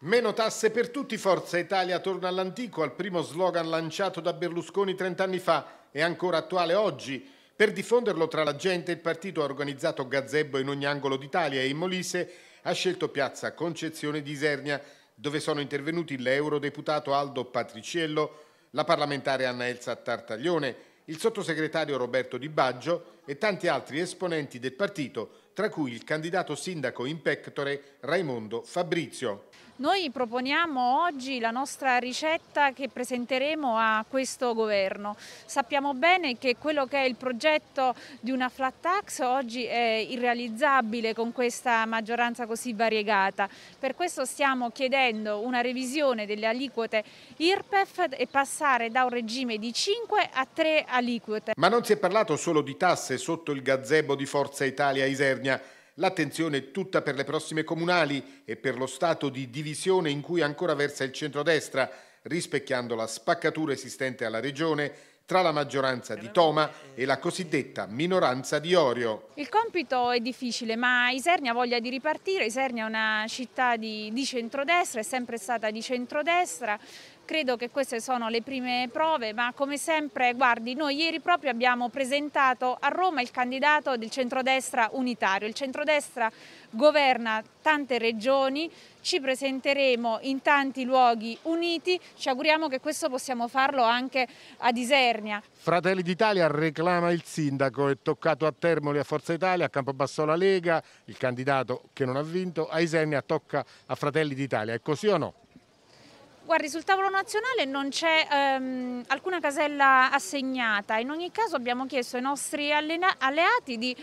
Meno tasse per tutti, Forza Italia torna all'antico, al primo slogan lanciato da Berlusconi 30 anni fa e ancora attuale oggi. Per diffonderlo tra la gente il partito ha organizzato gazebo in ogni angolo d'Italia e in Molise ha scelto piazza Concezione di Isernia, dove sono intervenuti l'eurodeputato Aldo Patriciello, la parlamentare Anna Elsa Tartaglione, il sottosegretario Roberto Di Baggio, e tanti altri esponenti del partito, tra cui il candidato sindaco in pectore Raimondo Fabrizio. Noi proponiamo oggi la nostra ricetta che presenteremo a questo governo. Sappiamo bene che quello che è il progetto di una flat tax oggi è irrealizzabile con questa maggioranza così variegata. Per questo stiamo chiedendo una revisione delle aliquote IRPEF e passare da un regime di 5 a 3 aliquote. Ma non si è parlato solo di tasse giornate sotto il gazebo di Forza Italia a Isernia. L'attenzione è tutta per le prossime comunali e per lo stato di divisione in cui ancora versa il centrodestra, rispecchiando la spaccatura esistente alla regione tra la maggioranza di Toma e la cosiddetta minoranza di Orio. Il compito è difficile, ma Isernia ha voglia di ripartire. Isernia è una città di, di centrodestra, è sempre stata di centrodestra, Credo che queste sono le prime prove, ma come sempre, guardi, noi ieri proprio abbiamo presentato a Roma il candidato del centrodestra unitario. Il centrodestra governa tante regioni, ci presenteremo in tanti luoghi uniti, ci auguriamo che questo possiamo farlo anche ad Isernia. Fratelli d'Italia reclama il sindaco, è toccato a Termoli a Forza Italia, a Campobasso la Lega, il candidato che non ha vinto, a Isernia tocca a Fratelli d'Italia, è così o no? Guardi, sul tavolo nazionale non c'è ehm, alcuna casella assegnata, in ogni caso abbiamo chiesto ai nostri alleati di,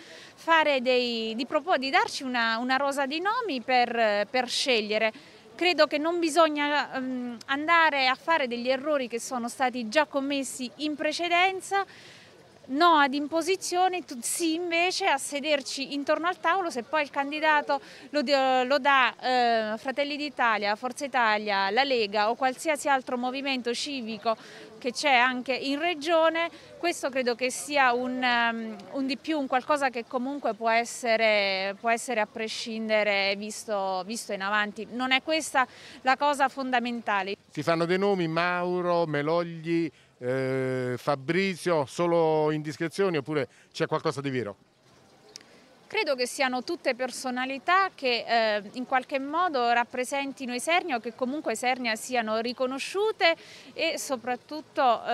dei, di, di darci una, una, rosa di nomi per, per scegliere credo che non bisogna um, andare a fare degli errori che sono stati già commessi in precedenza no ad imposizioni, sì invece a sederci intorno al tavolo se poi il candidato lo, lo dà eh, Fratelli d'Italia, Forza Italia, la Lega o qualsiasi altro movimento civico che c'è anche in regione, questo credo che sia un, um, un, di più, un qualcosa che comunque può essere, può essere a prescindere visto, visto in avanti. Non è questa la cosa fondamentale. Si fanno dei nomi, Mauro, Melogli, eh, Fabrizio, solo indiscrezioni oppure c'è qualcosa di vero? Credo che siano tutte personalità che eh, in qualche modo rappresentino Isernia o che comunque Esernia siano riconosciute e soprattutto eh,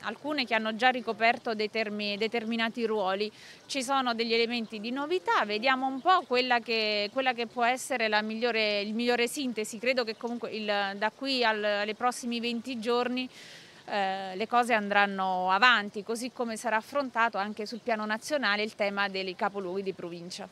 alcune che hanno già ricoperto determinati ruoli. Ci sono degli elementi di novità, vediamo un po' quella che, quella che può essere la migliore, migliore sintesi. Credo che comunque il, da qui al, alle prossimi 20 giorni eh, le cose andranno avanti, così come sarà affrontato anche sul piano nazionale il tema dei capoluoghi di provincia.